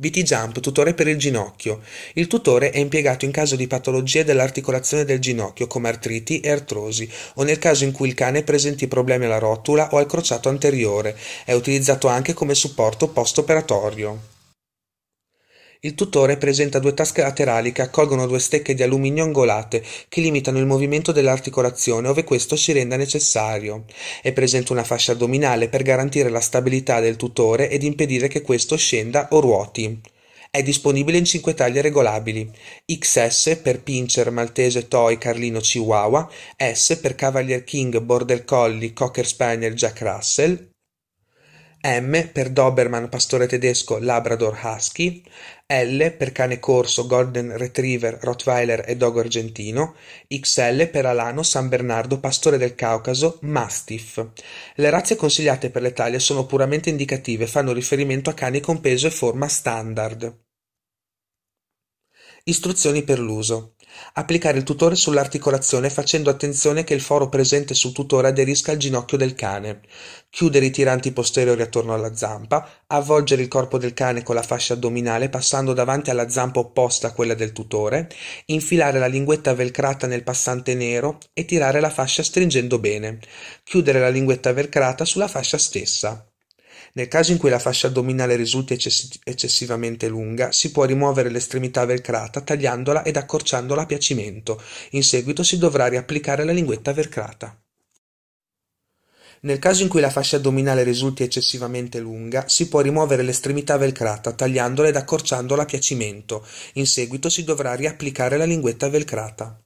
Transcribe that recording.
BT Jump, tutore per il ginocchio. Il tutore è impiegato in caso di patologie dell'articolazione del ginocchio come artriti e artrosi o nel caso in cui il cane presenti problemi alla rotula o al crociato anteriore. È utilizzato anche come supporto post-operatorio. Il tutore presenta due tasche laterali che accolgono due stecche di alluminio angolate che limitano il movimento dell'articolazione ove questo si renda necessario. È presente una fascia addominale per garantire la stabilità del tutore ed impedire che questo scenda o ruoti. È disponibile in 5 taglie regolabili: XS per Pincher, Maltese, Toy, Carlino, Chihuahua, S per Cavalier King, Border Collie, Cocker Spaniel, Jack Russell, M per Doberman pastore tedesco Labrador Husky, L per cane corso Golden Retriever Rottweiler e Dogo argentino, XL per alano San Bernardo pastore del Caucaso Mastiff. Le razze consigliate per l'Italia sono puramente indicative e fanno riferimento a cani con peso e forma standard. Istruzioni per l'uso. Applicare il tutore sull'articolazione facendo attenzione che il foro presente sul tutore aderisca al ginocchio del cane. Chiudere i tiranti posteriori attorno alla zampa, avvolgere il corpo del cane con la fascia addominale passando davanti alla zampa opposta a quella del tutore, infilare la linguetta velcrata nel passante nero e tirare la fascia stringendo bene. Chiudere la linguetta velcrata sulla fascia stessa. Nel caso in cui la fascia addominale risulti eccessivamente lunga, si può rimuovere l'estremità velcrata tagliandola ed accorciandola a piacimento. In seguito si dovrà riapplicare la linguetta velcrata. Nel caso in cui la fascia addominale risulti eccessivamente lunga, si può rimuovere l'estremità velcrata tagliandola ed accorciandola a piacimento. In seguito si dovrà riapplicare la linguetta velcrata.